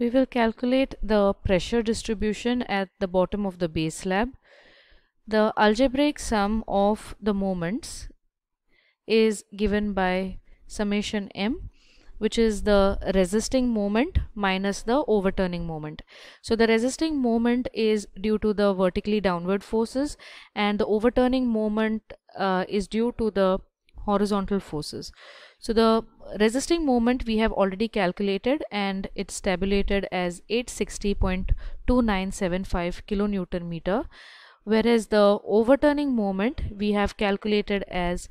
We will calculate the pressure distribution at the bottom of the base slab. The algebraic sum of the moments is given by summation m which is the resisting moment minus the overturning moment. So the resisting moment is due to the vertically downward forces and the overturning moment uh, is due to the horizontal forces. So the resisting moment we have already calculated and it's tabulated as 860.2975 kilonewton meter whereas the overturning moment we have calculated as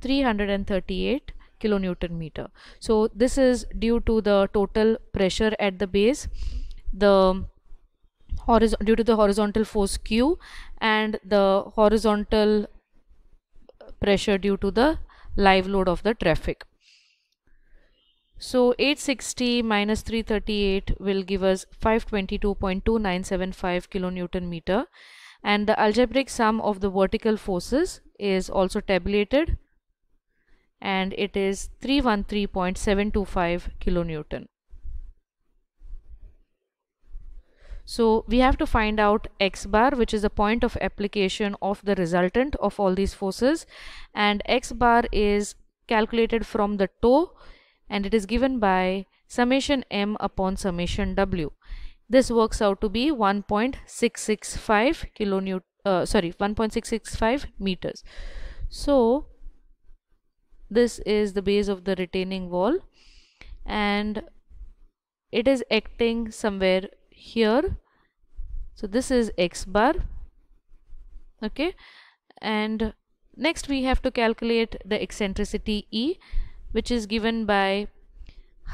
338 kilonewton meter. So this is due to the total pressure at the base, the due to the horizontal force Q and the horizontal pressure due to the live load of the traffic. So 860 minus 338 will give us 522.2975 kilonewton meter and the algebraic sum of the vertical forces is also tabulated and it is 313.725 kilonewton. So we have to find out x bar which is the point of application of the resultant of all these forces and x bar is calculated from the toe and it is given by summation m upon summation w. This works out to be 1.665 kilonewton, uh, sorry, 1.665 meters. So this is the base of the retaining wall and it is acting somewhere here. So this is x bar. Okay. And next we have to calculate the eccentricity E which is given by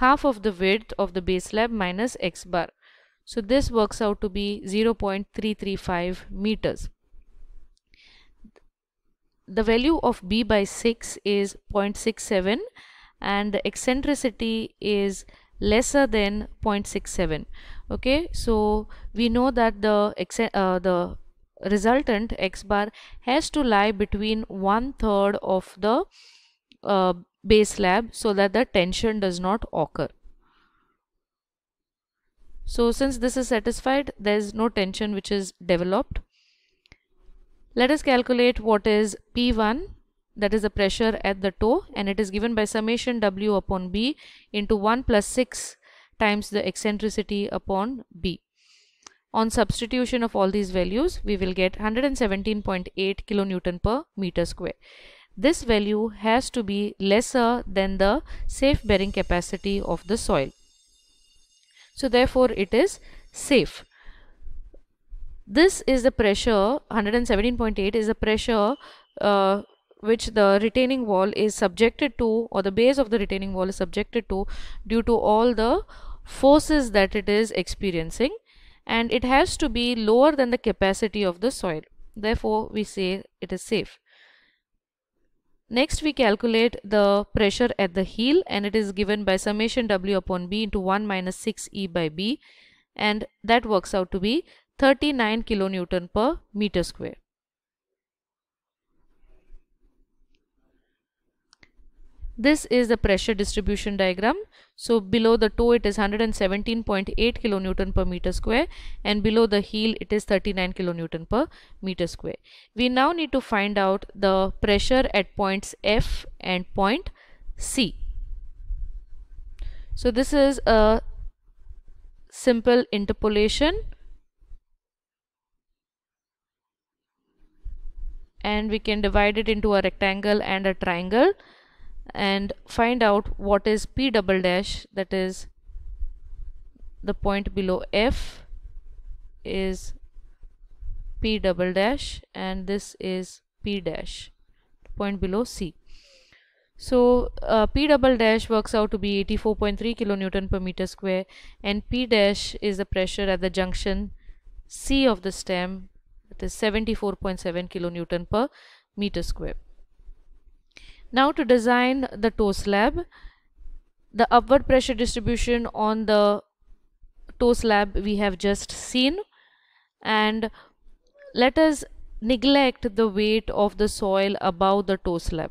half of the width of the base slab minus x bar. So this works out to be 0.335 meters. The value of b by 6 is 0.67 and the eccentricity is lesser than 0.67 okay so we know that the uh, the resultant x bar has to lie between one third of the uh, base slab so that the tension does not occur. So since this is satisfied, there is no tension which is developed. Let us calculate what is P1 that is the pressure at the toe and it is given by summation W upon B into 1 plus 6 times the eccentricity upon B. On substitution of all these values, we will get 117.8 kilonewton per meter square. This value has to be lesser than the safe bearing capacity of the soil. So therefore it is safe. This is the pressure 117.8 is the pressure uh, which the retaining wall is subjected to or the base of the retaining wall is subjected to due to all the forces that it is experiencing and it has to be lower than the capacity of the soil. Therefore, we say it is safe. Next we calculate the pressure at the heel and it is given by summation W upon B into 1 minus 6 E by B and that works out to be 39 kilonewton per meter square. This is the pressure distribution diagram. So below the toe it is 117.8 kilonewton per meter square and below the heel it is 39 kilonewton per meter square. We now need to find out the pressure at points F and point C. So this is a simple interpolation and we can divide it into a rectangle and a triangle and find out what is P double dash that is the point below F is P double dash and this is P dash point below C. So uh, P double dash works out to be 84.3 kilonewton per meter square and P dash is the pressure at the junction C of the stem that is 74.7 kilonewton per meter square. Now to design the toe slab, the upward pressure distribution on the toe slab we have just seen and let us neglect the weight of the soil above the toe slab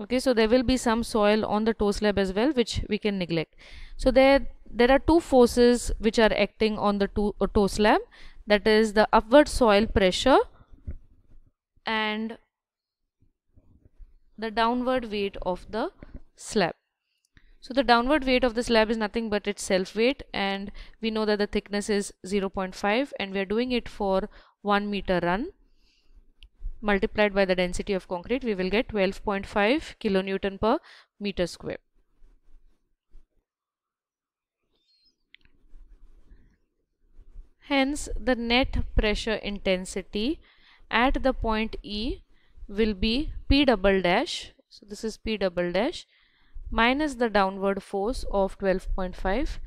okay so there will be some soil on the toe slab as well which we can neglect so there there are two forces which are acting on the toe, uh, toe slab that is the upward soil pressure and the downward weight of the slab. So the downward weight of the slab is nothing but its self weight and we know that the thickness is 0.5 and we are doing it for 1 meter run. Multiplied by the density of concrete we will get 12.5 kilonewton per meter square. Hence the net pressure intensity at the point E will be P double dash. So this is P double dash minus the downward force of 12.5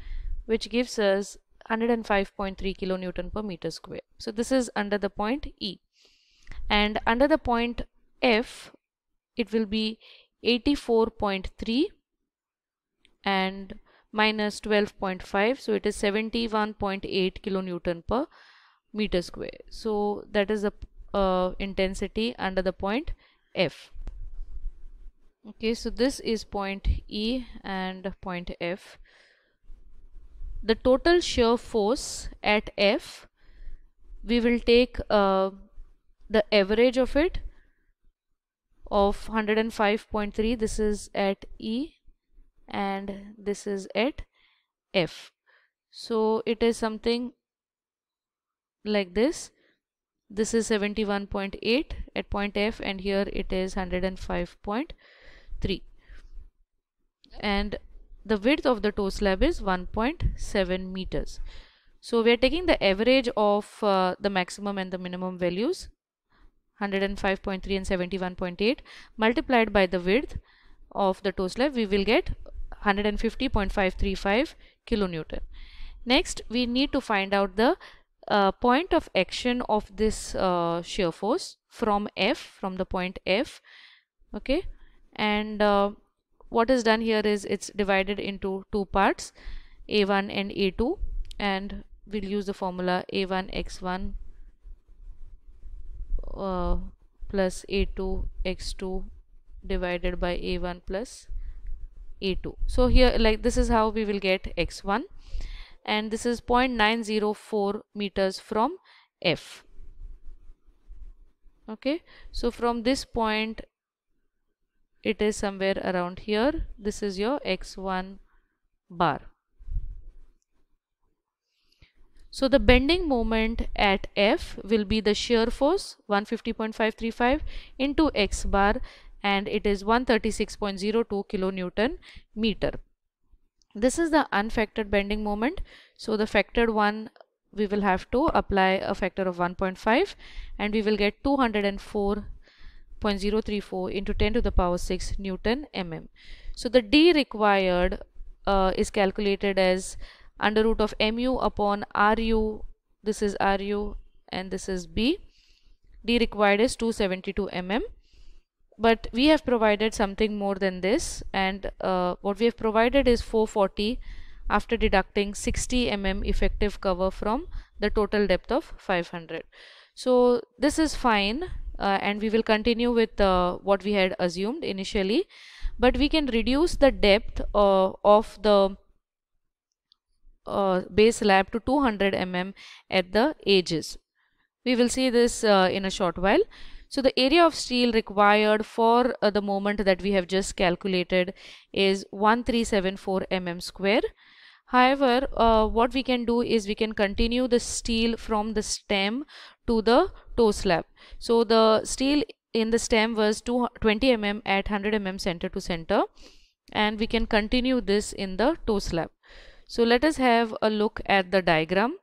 which gives us 105.3 kilonewton per meter square. So this is under the point E. And under the point F, it will be 84.3 and minus 12.5. So it is 71.8 kilonewton per meter square. So that is the uh, intensity under the point F. Okay, so this is point E and point F. The total shear force at F, we will take uh, the average of it of 105.3. This is at E and this is at F. So it is something like this this is 71.8 at point F and here it is 105.3 and the width of the toe slab is 1.7 meters. So we are taking the average of uh, the maximum and the minimum values 105.3 and 71.8 multiplied by the width of the toe slab we will get 150.535 kilonewton. Next we need to find out the uh, point of action of this uh, shear force from F, from the point F, okay? And uh, what is done here is it's divided into two parts, A1 and A2, and we'll use the formula A1 X1 uh, plus A2 X2 divided by A1 plus A2. So here like this is how we will get X1 and this is 0.904 meters from F. Okay, so from this point it is somewhere around here. This is your x1 bar. So the bending moment at F will be the shear force 150.535 into X bar and it is 136.02 kilonewton meter. This is the unfactored bending moment. So the factored one, we will have to apply a factor of 1.5 and we will get 204.034 into 10 to the power 6 Newton mm. So the D required uh, is calculated as under root of mu upon Ru. This is Ru and this is B. D required is 272 mm but we have provided something more than this and uh, what we have provided is 440 after deducting 60 mm effective cover from the total depth of 500 so this is fine uh, and we will continue with uh, what we had assumed initially but we can reduce the depth uh, of the uh, base slab to 200 mm at the edges we will see this uh, in a short while so the area of steel required for uh, the moment that we have just calculated is 1374 mm square. However, uh, what we can do is we can continue the steel from the stem to the toe slab. So the steel in the stem was 20 mm at 100 mm center to center and we can continue this in the toe slab. So let us have a look at the diagram.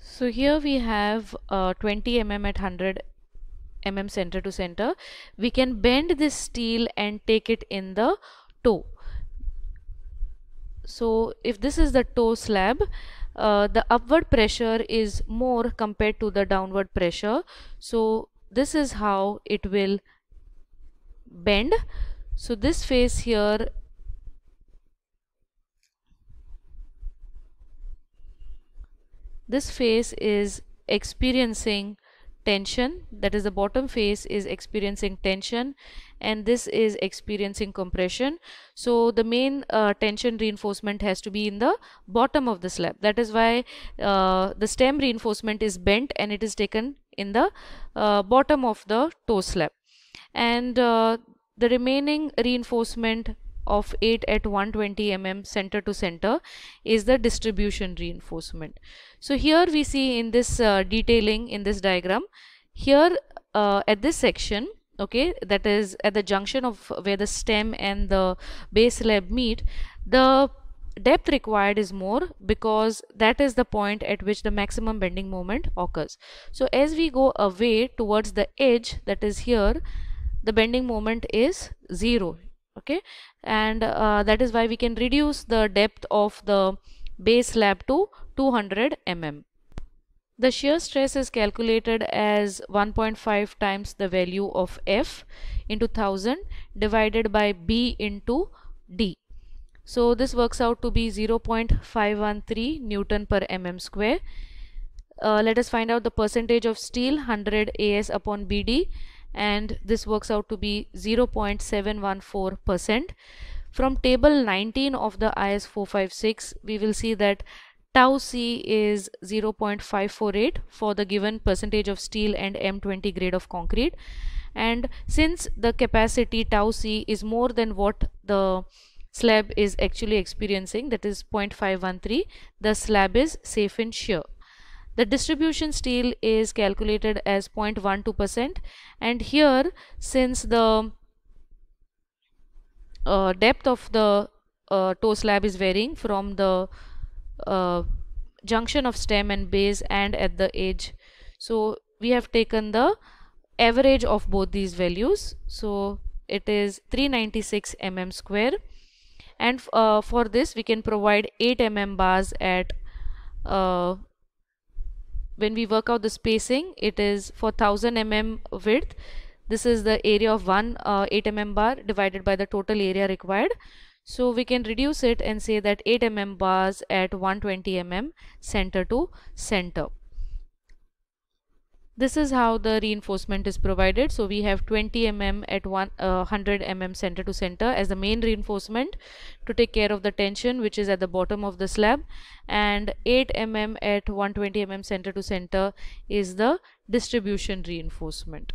So here we have uh, 20 mm at 100 mm center to center. We can bend this steel and take it in the toe. So if this is the toe slab, uh, the upward pressure is more compared to the downward pressure. So this is how it will bend. So this face here this face is experiencing tension that is the bottom face is experiencing tension and this is experiencing compression so the main uh, tension reinforcement has to be in the bottom of the slab that is why uh, the stem reinforcement is bent and it is taken in the uh, bottom of the toe slab and uh, the remaining reinforcement of 8 at 120 mm center to center is the distribution reinforcement. So here we see in this uh, detailing in this diagram here uh, at this section okay that is at the junction of where the stem and the base slab meet the depth required is more because that is the point at which the maximum bending moment occurs. So as we go away towards the edge that is here, the bending moment is zero okay and uh, that is why we can reduce the depth of the base slab to 200 mm the shear stress is calculated as 1.5 times the value of F into 1000 divided by B into D. So this works out to be 0.513 Newton per mm square. Uh, let us find out the percentage of steel 100 AS upon BD and this works out to be 0.714%. From table 19 of the IS456, we will see that tau C is 0.548 for the given percentage of steel and M20 grade of concrete. And since the capacity tau C is more than what the slab is actually experiencing, that is 0.513, the slab is safe and sure. The distribution steel is calculated as 0.12% and here since the uh, depth of the uh, toe slab is varying from the uh, junction of stem and base and at the edge. So we have taken the average of both these values. So it is 396 mm square and uh, for this we can provide 8 mm bars at uh, when we work out the spacing it is for 1000 mm width this is the area of one uh, 8 mm bar divided by the total area required so we can reduce it and say that 8 mm bars at 120 mm center to center this is how the reinforcement is provided. So we have 20 mm at one, uh, 100 mm center to center as the main reinforcement to take care of the tension which is at the bottom of the slab and 8 mm at 120 mm center to center is the distribution reinforcement.